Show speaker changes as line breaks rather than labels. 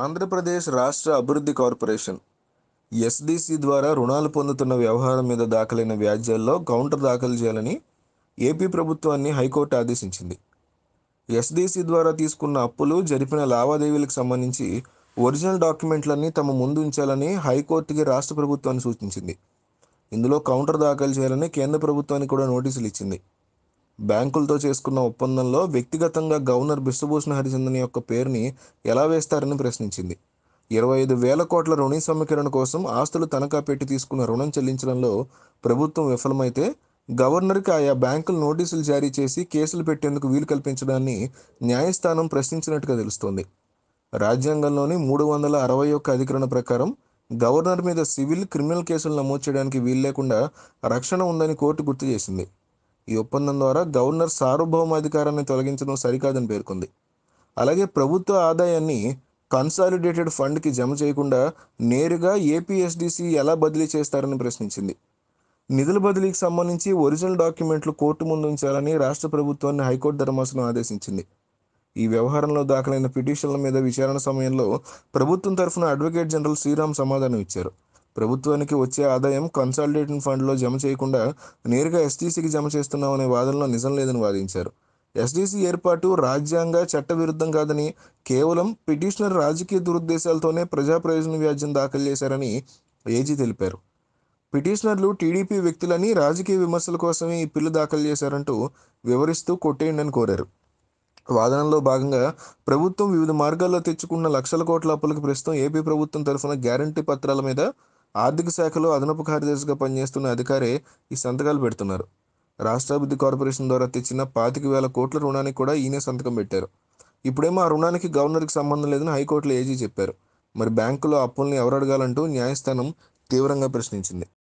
ఆంధ్రప్రదేశ్ రాష్ట్ర అభివృద్ధి corporation SDC ద్వారా రుణాలు పొందుతున్న వ్యవహారం మీద దాఖలైన వ్యాజ్యాల్లో కౌంటర్ దాఖలు చేయాలని ఏపీ ప్రభుత్వాన్ని హైకోర్టు ఆదేశించింది ఎస్డిసి ద్వారా తీసుకున్న అప్పులు జరిపిన లావాదేవీలకు సంబంధించి ఒరిజినల్ డాక్యుమెంట్లన్నీ తమ ముందు ఉంచాలని హైకోర్టుకి రాష్ట్ర ప్రభుత్వాన్ని సూచించింది ఇందులో కౌంటర్ దాఖలు చేయాలని కేంద్ర ప్రభుత్వానికి కూడా నోటీసులు ఇచ్చింది బ్యాంకులతో చేసుకున్న ఒప్పందంలో వ్యక్తిగతంగా గవర్నర్ బిశ్వభూషణ్ హరిచందన్ యొక్క పేరుని ఎలా వేస్తారని ప్రశ్నించింది ఇరవై ఐదు వేల కోట్ల రుణ సమీకరణ కోసం ఆస్తులు తనఖా పెట్టి తీసుకున్న రుణం చెల్లించడంలో ప్రభుత్వం విఫలమైతే గవర్నర్కి ఆయా బ్యాంకులు నోటీసులు జారీ చేసి కేసులు పెట్టేందుకు వీలు కల్పించడాన్ని న్యాయస్థానం ప్రశ్నించినట్టుగా తెలుస్తోంది రాజ్యాంగంలోని మూడు వందల అరవై ఒక్క అధికరణ ప్రకారం గవర్నర్ మీద సివిల్ క్రిమినల్ కేసులు నమోదు చేయడానికి వీలు లేకుండా రక్షణ ఉందని కోర్టు గుర్తు చేసింది ఈ ఒప్పందం ద్వారా గవర్నర్ సార్వభౌమాధికారాన్ని తొలగించడం సరికాదని పేర్కొంది అలాగే ప్రభుత్వ ఆదాయాన్ని కన్సాలిడేటెడ్ ఫండ్కి జమ చేయకుండా నేరుగా ఏపీఎస్డిసి ఎలా బదిలీ చేస్తారని ప్రశ్నించింది నిధుల బదిలీకి సంబంధించి ఒరిజినల్ డాక్యుమెంట్లు కోర్టు ముందు ఉంచాలని రాష్ట్ర ప్రభుత్వాన్ని హైకోర్టు ధర్మాసనం ఆదేశించింది ఈ వ్యవహారంలో దాఖలైన పిటిషన్ల మీద విచారణ సమయంలో ప్రభుత్వం తరఫున అడ్వకేట్ జనరల్ శ్రీరామ్ సమాధానం ఇచ్చారు ప్రభుత్వానికి వచ్చే ఆదాయం కన్సాలిడేషన్ ఫండ్లో జమ చేయకుండా నేరుగా ఎస్టీసీకి జమ చేస్తున్నామనే వాదనలో నిజం లేదని వాదించారు ఎస్డీసీ ఏర్పాటు రాజ్యాంగ చట్టవిరుద్ధం కాదని కేవలం పిటిషనర్ రాజకీయ దురుద్దేశాలతోనే ప్రజా ప్రయోజన వ్యాజ్యం దాఖలు చేశారని ఏజీ తెలిపారు పిటిషనర్లు టీడీపీ వ్యక్తులని రాజకీయ విమర్శల కోసమే ఈ పిల్లు దాఖలు చేశారంటూ వివరిస్తూ కొట్టేయండి కోరారు వాదనలో భాగంగా ప్రభుత్వం వివిధ మార్గాల్లో తెచ్చుకున్న లక్షల కోట్ల అప్పులకు ప్రస్తుతం ఏపీ ప్రభుత్వం తరఫున గ్యారంటీ పత్రాల మీద ఆర్థిక శాఖలో అదనపు కార్యదర్శిగా పనిచేస్తున్న అధికారే ఈ సంతకాలు పెడుతున్నారు రాష్ట్రాభివృద్ధి కార్పొరేషన్ ద్వారా తెచ్చిన పాతిక వేల కోట్ల రుణానికి కూడా ఈయనే సంతకం పెట్టారు ఇప్పుడేమో ఆ రుణానికి గవర్నర్కి సంబంధం లేదని హైకోర్టులో ఏజీ చెప్పారు మరి బ్యాంకులో అప్పుల్ని ఎవరు అడగాలంటూ న్యాయస్థానం తీవ్రంగా ప్రశ్నించింది